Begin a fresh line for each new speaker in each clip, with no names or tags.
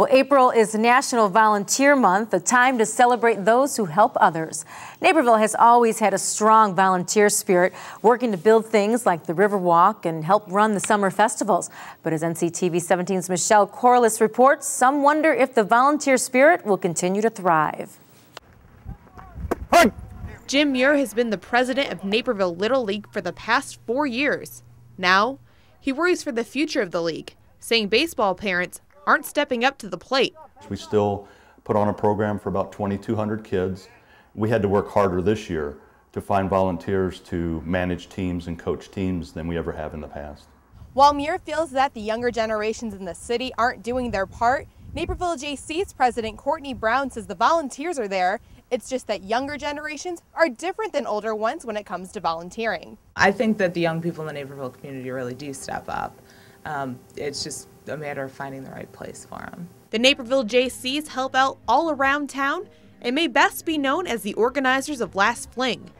Well, April is National Volunteer Month, a time to celebrate those who help others. Naperville has always had a strong volunteer spirit, working to build things like the Riverwalk and help run the summer festivals. But as NCTV 17's Michelle Corliss reports, some wonder if the volunteer spirit will continue to thrive.
Jim Muir has been the president of Naperville Little League for the past four years. Now, he worries for the future of the league, saying baseball parents aren't stepping up to the plate.
We still put on a program for about 2,200 kids. We had to work harder this year to find volunteers to manage teams and coach teams than we ever have in the past.
While Muir feels that the younger generations in the city aren't doing their part, Naperville JC's president Courtney Brown says the volunteers are there. It's just that younger generations are different than older ones when it comes to volunteering.
I think that the young people in the Naperville community really do step up. Um, it's just a matter of finding the right place for them.
The Naperville JCs help out all around town and may best be known as the organizers of Last Fling.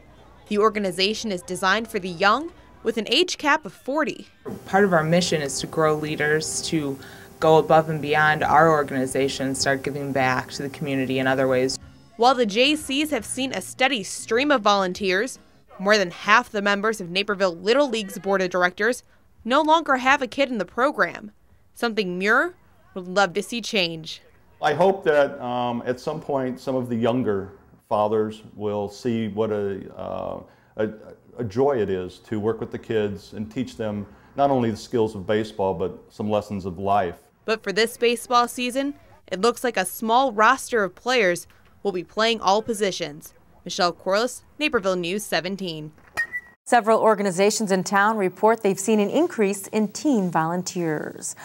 The organization is designed for the young with an age cap of 40.
Part of our mission is to grow leaders to go above and beyond our organization, start giving back to the community in other ways.
While the JCs have seen a steady stream of volunteers, more than half the members of Naperville Little League's board of directors no longer have a kid in the program something Muir would love to see change.
I hope that um, at some point some of the younger fathers will see what a, uh, a, a joy it is to work with the kids and teach them not only the skills of baseball but some lessons of life.
But for this baseball season, it looks like a small roster of players will be playing all positions.
Michelle Corliss,
Naperville News 17.
Several organizations in town report they've seen an increase in teen volunteers.